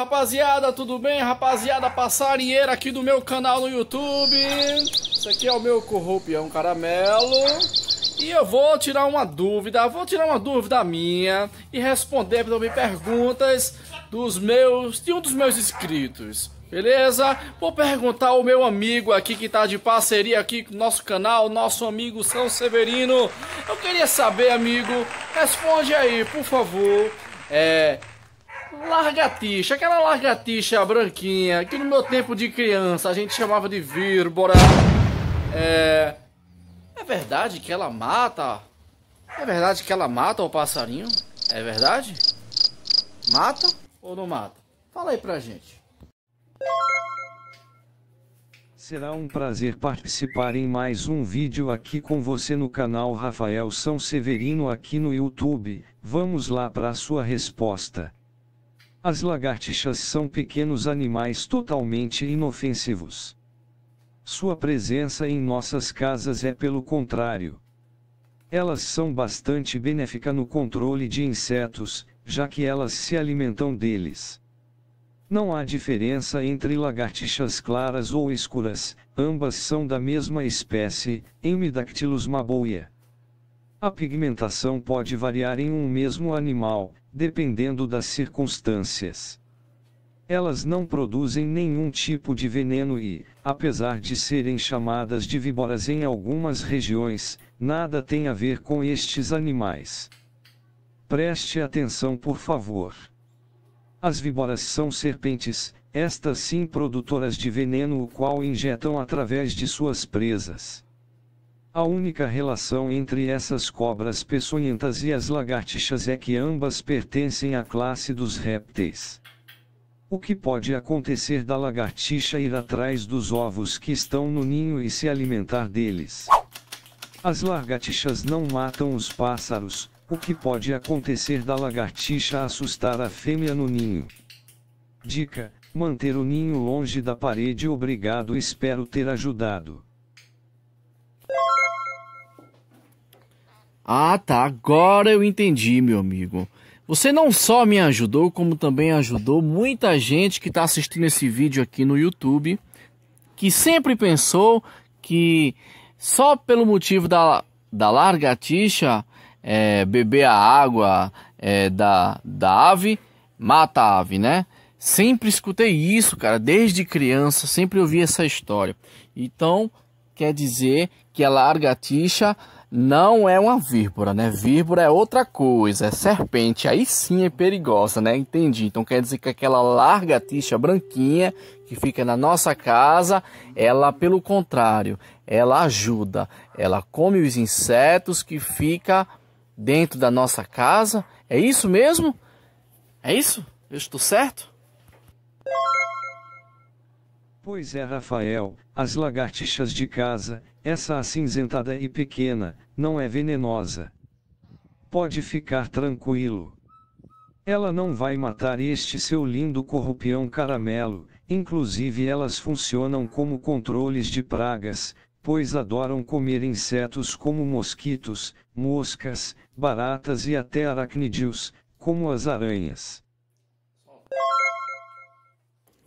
rapaziada, tudo bem? Rapaziada passarinheira aqui do meu canal no YouTube Isso aqui é o meu corrupião caramelo E eu vou tirar uma dúvida, vou tirar uma dúvida minha E responder também perguntas dos meus, de um dos meus inscritos Beleza? Vou perguntar ao meu amigo aqui que tá de parceria aqui com o nosso canal, nosso amigo São Severino. Eu queria saber, amigo, responde aí, por favor. É, Largatixa, aquela largatixa branquinha que no meu tempo de criança a gente chamava de víbora. É. É verdade que ela mata? É verdade que ela mata o passarinho? É verdade? Mata ou não mata? Fala aí pra gente. Será um prazer participar em mais um vídeo aqui com você no canal Rafael São Severino aqui no YouTube. Vamos lá para sua resposta. As lagartixas são pequenos animais totalmente inofensivos. Sua presença em nossas casas é pelo contrário. Elas são bastante benéficas no controle de insetos, já que elas se alimentam deles. Não há diferença entre lagartixas claras ou escuras, ambas são da mesma espécie, Hemidactylus maboia. A pigmentação pode variar em um mesmo animal, dependendo das circunstâncias. Elas não produzem nenhum tipo de veneno e, apesar de serem chamadas de víboras em algumas regiões, nada tem a ver com estes animais. Preste atenção, por favor. As víboras são serpentes, estas sim produtoras de veneno, o qual injetam através de suas presas. A única relação entre essas cobras peçonhentas e as lagartixas é que ambas pertencem à classe dos répteis. O que pode acontecer da lagartixa ir atrás dos ovos que estão no ninho e se alimentar deles? As lagartixas não matam os pássaros, o que pode acontecer da lagartixa assustar a fêmea no ninho? Dica: manter o ninho longe da parede. Obrigado, espero ter ajudado. Ah, tá. Agora eu entendi, meu amigo. Você não só me ajudou, como também ajudou muita gente que está assistindo esse vídeo aqui no YouTube, que sempre pensou que só pelo motivo da, da largatixa, é, beber a água é, da, da ave, mata a ave, né? Sempre escutei isso, cara, desde criança, sempre ouvi essa história. Então, quer dizer que a largatixa não é uma víbora, né? Víbora é outra coisa, é serpente, aí sim é perigosa, né? Entendi. Então quer dizer que aquela larga tixa branquinha que fica na nossa casa, ela pelo contrário, ela ajuda, ela come os insetos que fica dentro da nossa casa. É isso mesmo? É isso? Eu estou certo? Pois é, Rafael, as lagartixas de casa, essa acinzentada e pequena, não é venenosa. Pode ficar tranquilo. Ela não vai matar este seu lindo corrupião caramelo, inclusive elas funcionam como controles de pragas, pois adoram comer insetos como mosquitos, moscas, baratas e até aracnídeos, como as aranhas.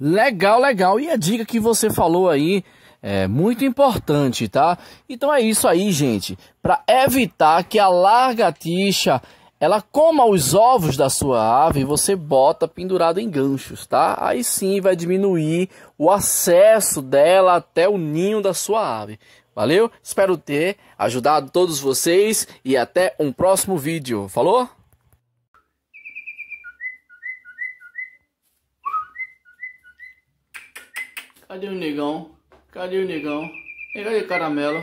Legal, legal. E a dica que você falou aí é muito importante, tá? Então é isso aí, gente. Para evitar que a largatixa ela coma os ovos da sua ave, você bota pendurado em ganchos, tá? Aí sim vai diminuir o acesso dela até o ninho da sua ave. Valeu? Espero ter ajudado todos vocês e até um próximo vídeo. Falou? Cadê o negão? Cadê o negão? E cadê o caramelo?